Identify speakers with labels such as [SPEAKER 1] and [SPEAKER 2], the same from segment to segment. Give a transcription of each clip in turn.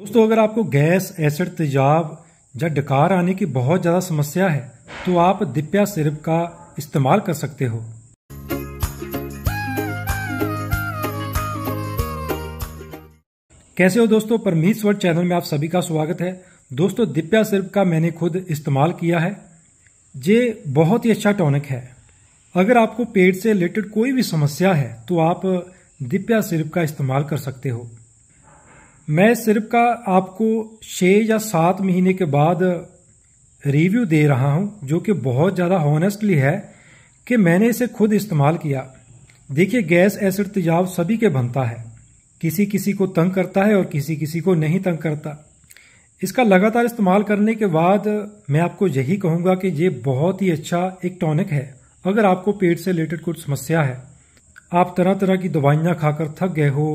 [SPEAKER 1] दोस्तों अगर आपको गैस एसिड तेजाब या डकार आने की बहुत ज़्यादा समस्या है तो आप दिप्या सिरप का इस्तेमाल कर सकते हो कैसे हो दोस्तों परमीत स्वर चैनल में आप सभी का स्वागत है दोस्तों दिप्या सिरप का मैंने खुद इस्तेमाल किया है ये बहुत ही अच्छा टॉनिक है अगर आपको पेट से रिलेटेड कोई भी समस्या है तो आप दिप्या सिरप का इस्तेमाल कर सकते हो मैं सिर्फ का आपको छः या सात महीने के बाद रिव्यू दे रहा हूं जो कि बहुत ज़्यादा हॉनेस्टली है कि मैंने इसे खुद इस्तेमाल किया देखिए गैस एसिड तेजाब सभी के बनता है किसी किसी को तंग करता है और किसी किसी को नहीं तंग करता इसका लगातार इस्तेमाल करने के बाद मैं आपको यही कहूंगा कि ये बहुत ही अच्छा एक टॉनिक है अगर आपको पेट से रिलेटेड कुछ समस्या है आप तरह तरह की दवाइयाँ खाकर थक गए हो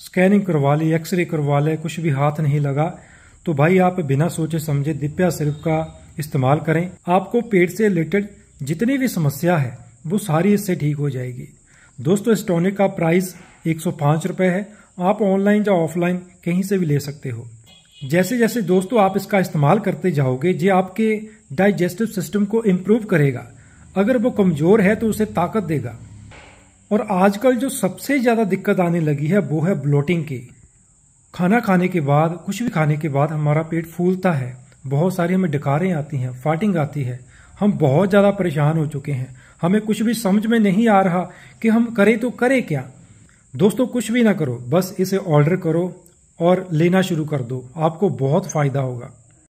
[SPEAKER 1] स्कैनिंग करवा ली एक्सरे करवा ले कुछ भी हाथ नहीं लगा तो भाई आप बिना सोचे समझे दिप्या सिरप का इस्तेमाल करें आपको पेट से रिलेटेड जितनी भी समस्या है वो सारी इससे ठीक हो जाएगी दोस्तों इस टॉनिक का प्राइस एक सौ है आप ऑनलाइन या ऑफलाइन कहीं से भी ले सकते हो जैसे जैसे दोस्तों आप इसका इस्तेमाल करते जाओगे ये आपके डाइजेस्टिव सिस्टम को इम्प्रूव करेगा अगर वो कमजोर है तो उसे ताकत देगा और आजकल जो सबसे ज़्यादा दिक्कत आने लगी है वो है ब्लोटिंग की खाना खाने के बाद कुछ भी खाने के बाद हमारा पेट फूलता है बहुत सारी हमें डकारें आती हैं फाटिंग आती है हम बहुत ज़्यादा परेशान हो चुके हैं हमें कुछ भी समझ में नहीं आ रहा कि हम करें तो करें क्या दोस्तों कुछ भी ना करो बस इसे ऑर्डर करो और लेना शुरू कर दो आपको बहुत फ़ायदा होगा